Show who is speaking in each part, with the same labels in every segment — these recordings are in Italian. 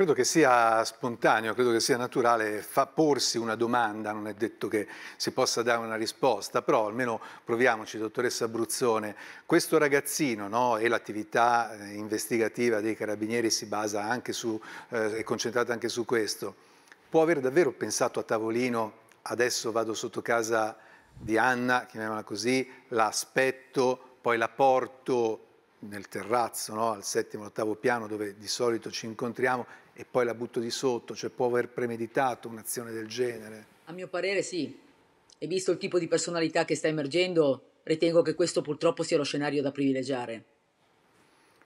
Speaker 1: Credo che sia spontaneo, credo che sia naturale fa porsi una domanda, non è detto che si possa dare una risposta, però almeno proviamoci, dottoressa Abruzzone. questo ragazzino no, e l'attività eh, investigativa dei carabinieri si basa anche su, eh, è concentrata anche su questo, può aver davvero pensato a tavolino, adesso vado sotto casa di Anna, chiamiamola così, la aspetto, poi la porto nel terrazzo, no? al settimo, ottavo piano dove di solito ci incontriamo e poi la butto di sotto, cioè può aver premeditato un'azione del genere?
Speaker 2: A mio parere sì, e visto il tipo di personalità che sta emergendo, ritengo che questo purtroppo sia lo scenario da privilegiare.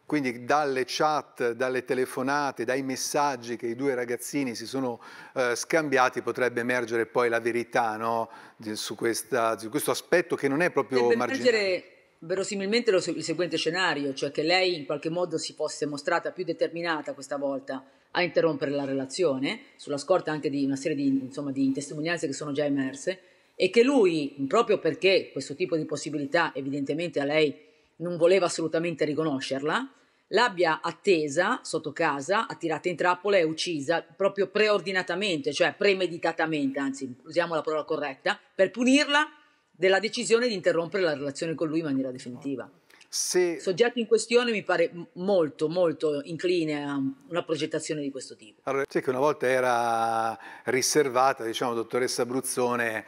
Speaker 1: Quindi dalle chat, dalle telefonate, dai messaggi che i due ragazzini si sono eh, scambiati potrebbe emergere poi la verità no? di, su, questa, su, questo aspetto che non è proprio potrebbe marginale.
Speaker 2: Emergere verosimilmente lo, il seguente scenario, cioè che lei in qualche modo si fosse mostrata più determinata questa volta a interrompere la relazione, sulla scorta anche di una serie di, insomma, di testimonianze che sono già emerse, e che lui, proprio perché questo tipo di possibilità evidentemente a lei non voleva assolutamente riconoscerla, l'abbia attesa sotto casa, attirata in trappola e uccisa proprio preordinatamente, cioè premeditatamente, anzi usiamo la parola corretta, per punirla della decisione di interrompere la relazione con lui in maniera definitiva. Se... Il soggetto in questione mi pare molto, molto incline a una progettazione
Speaker 1: di questo tipo. Allora, sì, che una volta era riservata, diciamo, dottoressa Bruzzone.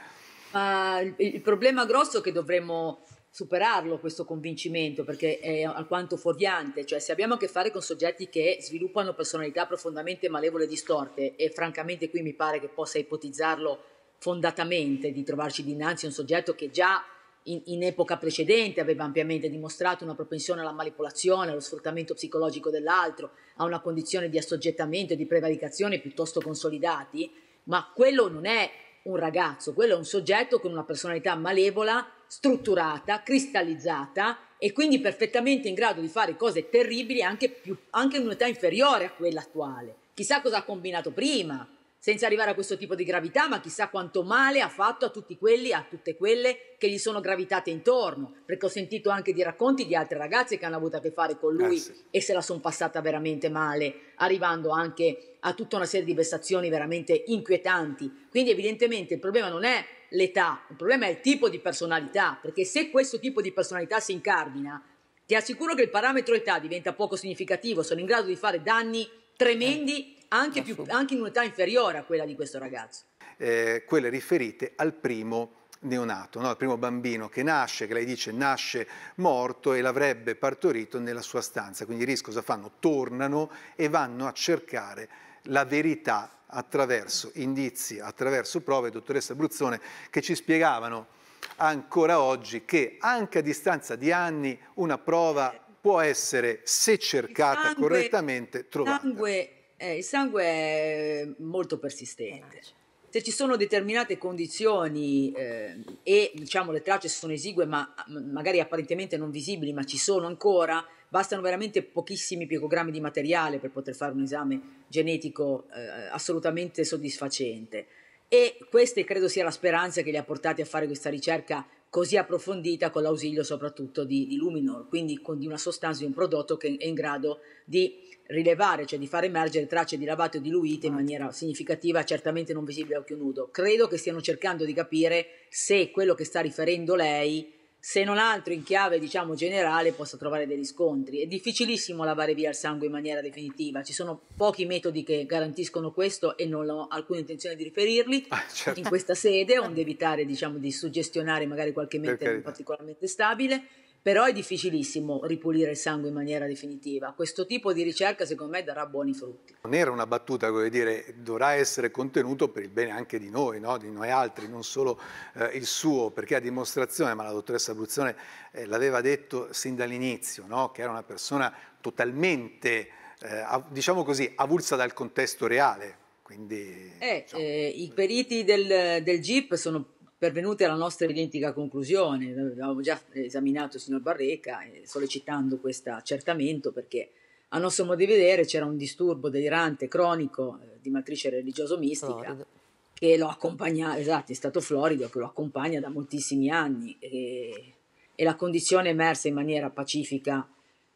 Speaker 2: Ma il, il problema grosso è che dovremmo superarlo questo convincimento perché è alquanto fuorviante, cioè se abbiamo a che fare con soggetti che sviluppano personalità profondamente malevole e distorte e francamente qui mi pare che possa ipotizzarlo fondatamente di trovarci dinanzi a un soggetto che già in, in, epoca precedente aveva ampiamente dimostrato una propensione alla manipolazione, allo sfruttamento psicologico dell'altro, a una condizione di assoggettamento e di prevaricazione piuttosto consolidati, ma quello non è un ragazzo, quello è un soggetto con una personalità malevola, strutturata, cristallizzata e quindi perfettamente in grado di fare cose terribili anche, più, anche in un'età inferiore a quella attuale. Chissà cosa ha combinato prima, senza arrivare a questo tipo di gravità, ma chissà quanto male ha fatto a tutti quelli, a tutte quelle che gli sono gravitate intorno, perché ho sentito anche di racconti di altre ragazze che hanno avuto a che fare con lui ah, e se la sono passata veramente male, arrivando anche a tutta una serie di vessazioni veramente inquietanti. Quindi evidentemente il problema non è l'età, il problema è il tipo di personalità, perché se questo tipo di personalità si incardina, ti assicuro che il parametro età diventa poco significativo, sono in grado di fare danni tremendi anche, più, anche in un'età inferiore a quella di questo ragazzo.
Speaker 1: Eh, quelle riferite al primo neonato, no? il primo bambino che nasce, che lei dice nasce morto e l'avrebbe partorito nella sua stanza. Quindi i RIS cosa fanno? Tornano e vanno a cercare la verità attraverso indizi, attraverso prove, dottoressa Bruzzone, che ci spiegavano ancora oggi che anche a distanza di anni una prova eh. può essere, se cercata sangue, correttamente, trovata. Il
Speaker 2: sangue eh, il sangue è molto persistente. Se ci sono determinate condizioni eh, e diciamo le tracce sono esigue, ma magari apparentemente non visibili, ma ci sono ancora, bastano veramente pochissimi picogrammi di materiale per poter fare un esame genetico eh, assolutamente soddisfacente. E questa credo sia la speranza che li ha portati a fare questa ricerca così approfondita con l'ausilio soprattutto di, di Luminor, quindi con, di una sostanza, di un prodotto che è in grado di rilevare, cioè di far emergere tracce di lavate o diluite in ah, maniera significativa, certamente non visibile a occhio nudo. Credo che stiano cercando di capire se quello che sta riferendo lei, se non altro in chiave diciamo generale, possa trovare dei riscontri. È difficilissimo lavare via il sangue in maniera definitiva, ci sono pochi metodi che garantiscono questo e non ho alcuna intenzione di riferirli ah, certo. in questa sede, onde evitare diciamo, di suggestionare magari qualche mente particolarmente stabile però è difficilissimo ripulire il sangue in maniera definitiva. Questo tipo di ricerca secondo me darà buoni frutti.
Speaker 1: Non era una battuta, come dire, dovrà essere contenuto per il bene anche di noi, no? di noi altri, non solo eh, il suo, perché a dimostrazione, ma la dottoressa Bruzzone eh, l'aveva detto sin dall'inizio, no? che era una persona totalmente, eh, diciamo così, avulsa dal contesto reale, quindi,
Speaker 2: eh, eh, I periti del, del GIP sono pervenuti alla nostra identica conclusione. Avevamo già esaminato il signor Barreca eh, sollecitando questo accertamento perché a nostro modo di vedere c'era un disturbo delirante cronico eh, di matrice religioso-mistica Florido. che lo accompagna, esatto, è stato florido, che lo accompagna da moltissimi anni e, e la condizione emersa in maniera pacifica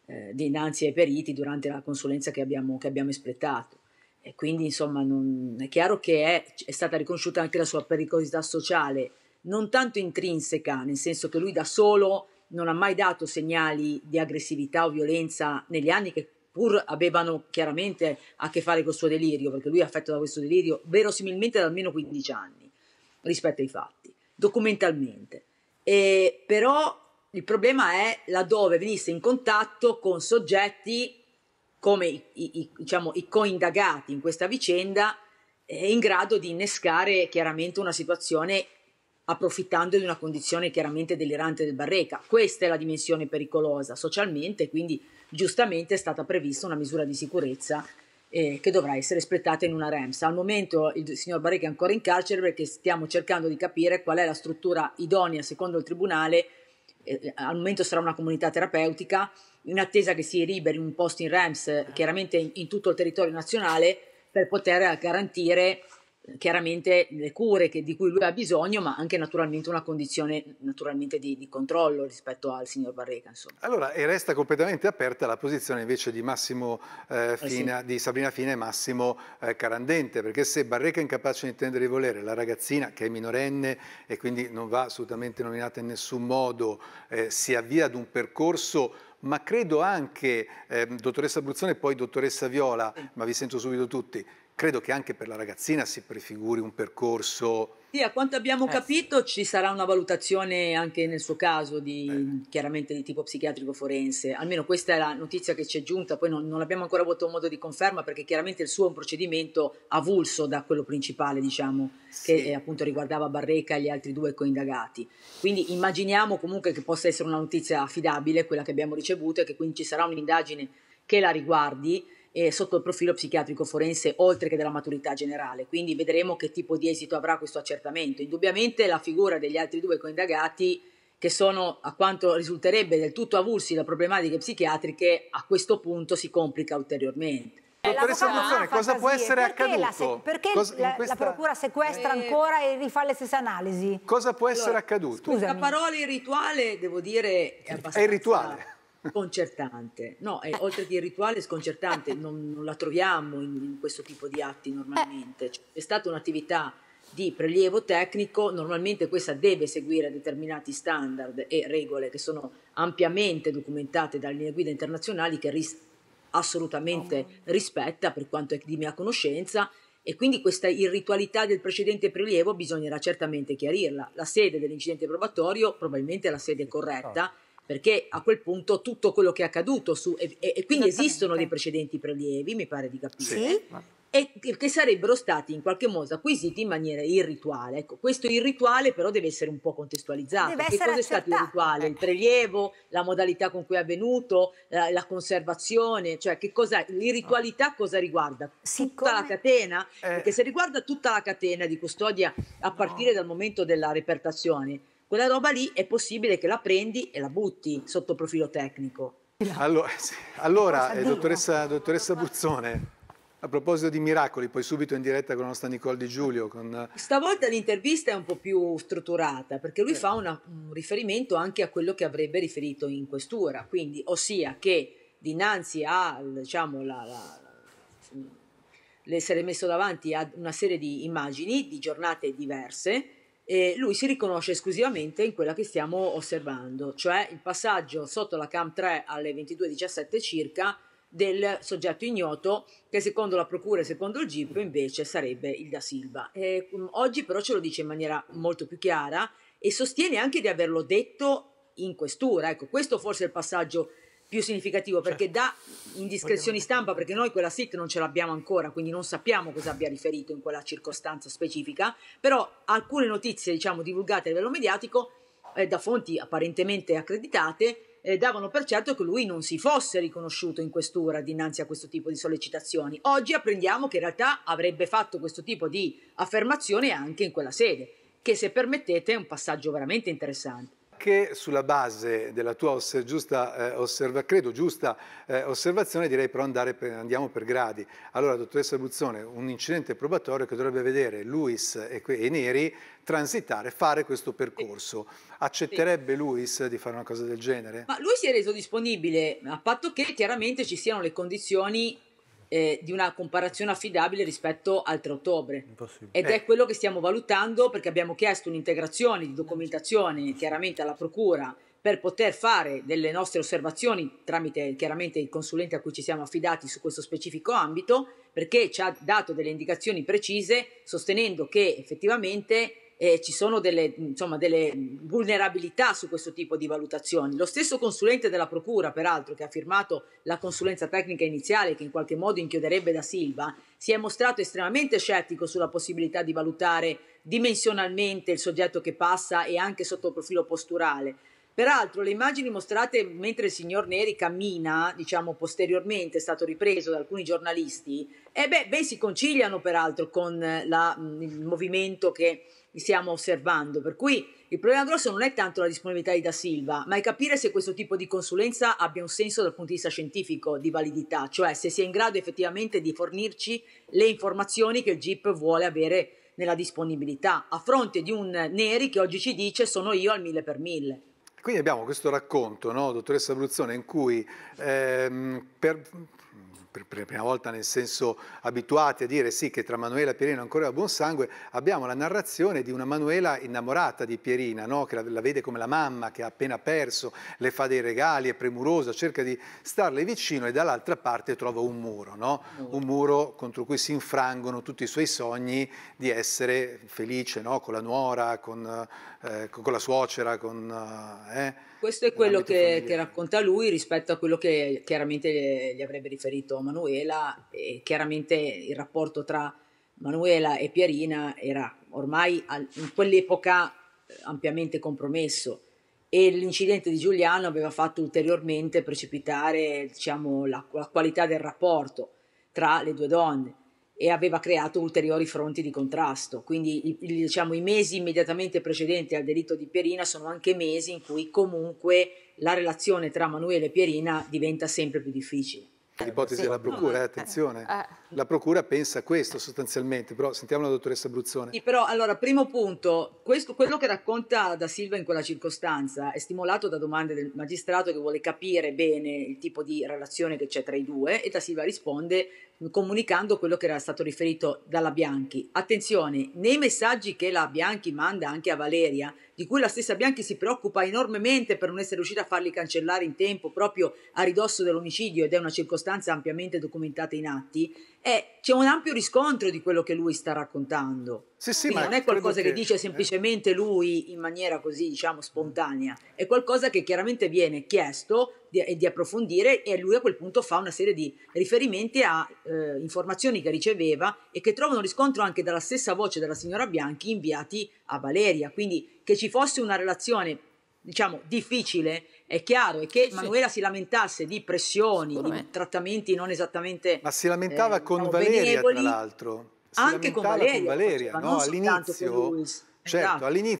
Speaker 2: eh, dinanzi ai periti durante la consulenza che abbiamo, che abbiamo espletato. E quindi, insomma, non, è chiaro che è, è stata riconosciuta anche la sua pericolosità sociale, non tanto intrinseca, nel senso che lui da solo non ha mai dato segnali di aggressività o violenza negli anni che pur avevano chiaramente a che fare col suo delirio, perché lui è affetto da questo delirio verosimilmente da almeno 15 anni rispetto ai fatti, documentalmente. E, però il problema è laddove venisse in contatto con soggetti come i, i, diciamo, i coindagati in questa vicenda è in grado di innescare chiaramente una situazione approfittando di una condizione chiaramente delirante del Barreca. Questa è la dimensione pericolosa socialmente, quindi giustamente è stata prevista una misura di sicurezza eh, che dovrà essere espletata in una REMS. Al momento il signor Barreca è ancora in carcere perché stiamo cercando di capire qual è la struttura idonea, secondo il Tribunale, eh, al momento sarà una comunità terapeutica, in attesa che si liberi un posto in REMS chiaramente in, in tutto il territorio nazionale per poter garantire chiaramente le cure che, di cui lui ha bisogno, ma anche naturalmente una condizione naturalmente di, di, controllo rispetto al signor Barreca. Insomma.
Speaker 1: Allora, e resta completamente aperta la posizione invece di, Massimo, eh, Fina, eh sì. di Sabrina Fine e Massimo eh, Carandente, perché se Barreca è incapace di intendere di volere la ragazzina, che è minorenne e quindi non va assolutamente nominata in nessun modo, eh, si avvia ad un percorso ma credo anche, ehm, dottoressa Bruzzone e poi dottoressa Viola, ma vi sento subito tutti, credo che anche per la ragazzina si prefiguri un percorso...
Speaker 2: Sì, a quanto abbiamo eh, capito ci sarà una valutazione anche nel suo caso, di, eh. chiaramente di tipo psichiatrico forense, almeno questa è la notizia che ci è giunta, poi non, non abbiamo ancora avuto modo di conferma perché chiaramente il suo è un procedimento avulso da quello principale, diciamo, sì. che eh, appunto riguardava Barreca e gli altri due coindagati. Quindi immaginiamo comunque che possa essere una notizia affidabile, quella che abbiamo ricevuto, e che quindi ci sarà un'indagine che la riguardi eh, sotto il profilo psichiatrico forense oltre che della maturità generale. Quindi vedremo che tipo di esito avrà questo accertamento. Indubbiamente la figura degli altri due coindagati che sono, a quanto risulterebbe, del tutto avulsi da problematiche psichiatriche, a questo punto si complica ulteriormente.
Speaker 1: Eh, Dottoressa Buzzone, cosa può essere perché accaduto? La perché cosa, la, questa... la, Procura sequestra eh... ancora
Speaker 2: e rifà le stesse analisi? Cosa può allora, essere accaduto? Scusami. La parola irrituale, devo dire, è abbastanza... È irrituale Sconcertante, no, è, eh. oltre che rituale sconcertante, non, non la troviamo in, in, questo tipo di atti normalmente. Eh. Cioè, è stata un'attività di prelievo tecnico, normalmente questa deve seguire determinati standard e regole che sono ampiamente documentate dalle linee guida internazionali che ris- assolutamente oh. rispetta per quanto è di mia conoscenza e quindi questa irritualità del precedente prelievo bisognerà certamente chiarirla. La sede dell'incidente probatorio probabilmente è la sede corretta. Oh perché a quel punto tutto quello che è accaduto su, e, e quindi esistono dei precedenti prelievi, mi pare di capire. Sì. E che sarebbero stati in qualche modo acquisiti in maniera irrituale. Ecco, questo irrituale però deve essere un po' contestualizzato. Deve che cosa accertato. è stato irrituale? Il prelievo, la modalità con cui è avvenuto, la, la conservazione, cioè che cos'è? L'irritualità cosa riguarda? Siccome... Tutta la catena? Eh. Perché se riguarda tutta la catena di custodia a partire no. dal momento della repertazione, quella roba lì è possibile che la prendi e la butti sotto profilo tecnico.
Speaker 1: Allora, allora eh, dottoressa, dottoressa Burzone, a proposito di miracoli, poi subito in diretta con la nostra Nicole Di Giulio. Con...
Speaker 2: Stavolta l'intervista è un po' più strutturata perché lui eh. fa una, un riferimento anche a quello che avrebbe riferito in questura, quindi ossia che dinanzi all'essere diciamo, messo davanti a una serie di immagini di giornate diverse, eh, lui si riconosce esclusivamente in quella che stiamo osservando, cioè il passaggio sotto la CAM 3 alle 22.17 circa del soggetto ignoto che secondo la procura e secondo il GIP invece sarebbe il da Silva. Eh, oggi però ce lo dice in maniera molto più chiara e sostiene anche di averlo detto in questura. Ecco, questo forse è il passaggio più significativo certo. perché certo. da indiscrezioni stampa, perché noi quella sit non ce l'abbiamo ancora, quindi non sappiamo cosa abbia riferito in quella circostanza specifica, però alcune notizie diciamo, divulgate a livello mediatico eh, da fonti apparentemente accreditate eh, davano per certo che lui non si fosse riconosciuto in questura dinanzi a questo tipo di sollecitazioni. Oggi apprendiamo che in realtà avrebbe fatto questo tipo di affermazione anche in quella sede, che se permettete è un passaggio veramente interessante
Speaker 1: anche sulla base della tua osser giusta, eh, osserva credo giusta eh, osservazione, direi però per, andiamo per gradi. Allora, dottoressa Buzzone, un incidente probatorio che dovrebbe vedere Luis e, e Neri transitare, fare questo percorso. Accetterebbe sì. Luis di fare una cosa del genere? Ma
Speaker 2: lui si è reso disponibile, a patto che chiaramente ci siano le condizioni eh, di una comparazione affidabile rispetto al 3 ottobre. Ed eh. è quello che stiamo valutando perché abbiamo chiesto un'integrazione di documentazione chiaramente alla Procura per poter fare delle nostre osservazioni tramite chiaramente il consulente a cui ci siamo affidati su questo specifico ambito perché ci ha dato delle indicazioni precise sostenendo che effettivamente eh, ci sono delle, insomma, delle, vulnerabilità su questo tipo di valutazioni. Lo stesso consulente della Procura, peraltro, che ha firmato la consulenza tecnica iniziale, che in qualche modo inchioderebbe da Silva, si è mostrato estremamente scettico sulla possibilità di valutare dimensionalmente il soggetto che passa e anche sotto il profilo posturale. Peraltro le immagini mostrate mentre il signor Neri cammina, diciamo posteriormente, è stato ripreso da alcuni giornalisti, e beh, beh si conciliano peraltro con la, mm, il movimento che li stiamo osservando. Per cui il problema grosso non è tanto la disponibilità di Da Silva, ma è capire se questo tipo di consulenza abbia un senso dal punto di vista scientifico di validità, cioè se sia in grado effettivamente di fornirci le informazioni che il GIP vuole avere nella disponibilità, a fronte di un Neri che oggi ci dice sono io al mille per mille.
Speaker 1: Quindi abbiamo questo racconto, no, dottoressa Bruzzone, in cui ehm, per, per, la prima volta nel senso abituati a dire sì che tra Manuela e Pierina ancora da buon sangue, abbiamo la narrazione di una Manuela innamorata di Pierina, no? che la, la, vede come la mamma che ha appena perso, le fa dei regali, è premurosa, cerca di starle vicino e dall'altra parte trova un muro, no? un muro contro cui si infrangono tutti i suoi sogni di essere felice no? con la nuora, con, eh, con la suocera, con... Eh, eh
Speaker 2: questo è quello che, che, racconta lui rispetto a quello che chiaramente gli avrebbe riferito Manuela e chiaramente il rapporto tra Manuela e Pierina era ormai in quell'epoca eh, ampiamente compromesso e l'incidente di Giuliano aveva fatto ulteriormente precipitare diciamo, la, la qualità del rapporto tra le due donne e aveva creato ulteriori fronti di contrasto. Quindi diciamo, i mesi immediatamente precedenti al delitto di Pierina sono anche mesi in cui comunque la relazione tra Manuele e
Speaker 1: Pierina diventa sempre più difficile. L'ipotesi della procura, eh, attenzione. Eh, eh. La procura pensa questo sostanzialmente, però sentiamo la dottoressa Bruzzone. Sì,
Speaker 2: però allora, primo punto, questo, quello che racconta da Silva in quella circostanza è stimolato da domande del magistrato che vuole capire bene il tipo di relazione che c'è tra i due e da Silva risponde comunicando quello che era stato riferito dalla Bianchi. Attenzione, nei messaggi che la Bianchi manda anche a Valeria, di cui la stessa Bianchi si preoccupa enormemente per non essere riuscita a farli cancellare in tempo proprio a ridosso dell'omicidio ed è una circostanza ampiamente documentata in atti, eh, c'è un ampio riscontro di quello che lui sta raccontando. Sì, sì, non è qualcosa che, che, dice eh. semplicemente lui in maniera così, diciamo, spontanea, è qualcosa che chiaramente viene chiesto di, di approfondire e lui a quel punto fa una serie di riferimenti a eh, informazioni che riceveva e che trovano riscontro anche dalla stessa voce della signora Bianchi inviati a Valeria. Quindi che ci fosse una relazione, diciamo, difficile è chiaro, e che Manuela sì. si lamentasse di pressioni, di trattamenti non esattamente.
Speaker 1: Ma si lamentava eh, con Valeria, benevoli. tra l'altro. Si Anche con Valeria, con Valeria no? all'inizio. Certo, esatto. all'inizio.